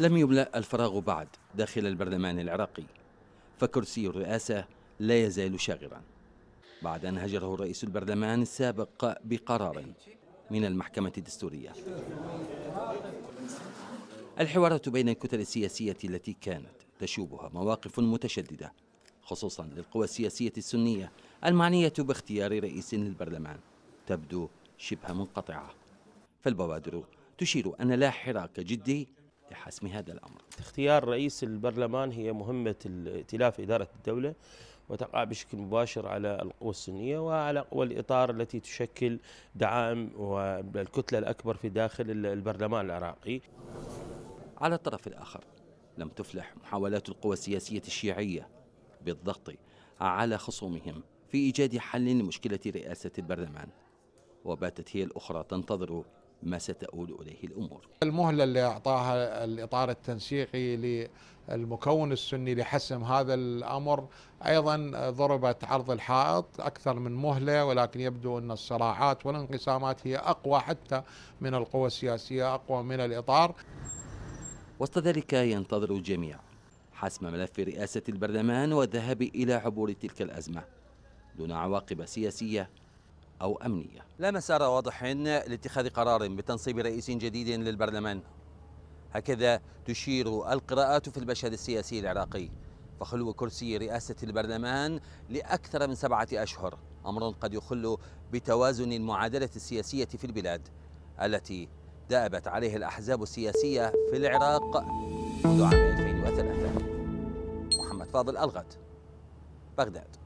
لم يملأ الفراغ بعد داخل البرلمان العراقي فكرسي الرئاسة لا يزال شاغرا بعد أن هجره رئيس البرلمان السابق بقرار من المحكمة الدستورية الحوارات بين الكتل السياسية التي كانت تشوبها مواقف متشددة خصوصا للقوى السياسية السنية المعنية باختيار رئيس للبرلمان تبدو شبه منقطعة فالبوادر تشير أن لا حراك جدي لحسم هذا الأمر اختيار رئيس البرلمان هي مهمة ائتلاف إدارة الدولة وتقع بشكل مباشر على القوى السنية وعلى قوى الإطار التي تشكل دعائم والكتلة الأكبر في داخل البرلمان العراقي على الطرف الآخر لم تفلح محاولات القوى السياسية الشيعية بالضغط على خصومهم في إيجاد حل لمشكلة رئاسة البرلمان وباتت هي الأخرى تنتظر ما ستؤول إليه الأمور المهلة اللي أعطاها الإطار التنسيقي للمكون السني لحسم هذا الأمر أيضا ضربت عرض الحائط أكثر من مهلة ولكن يبدو أن الصراعات والانقسامات هي أقوى حتى من القوى السياسية أقوى من الإطار وسط ذلك ينتظر الجميع حسم ملف رئاسة البرلمان والذهاب إلى عبور تلك الأزمة دون عواقب سياسية أو أمنية لا مسار واضح لاتخاذ قرار بتنصيب رئيس جديد للبرلمان هكذا تشير القراءات في المشهد السياسي العراقي وخلو كرسي رئاسة البرلمان لأكثر من سبعة أشهر أمر قد يخل بتوازن المعادلة السياسية في البلاد التي دأبت عليه الأحزاب السياسية في العراق منذ عام 2003 محمد فاضل ألغد بغداد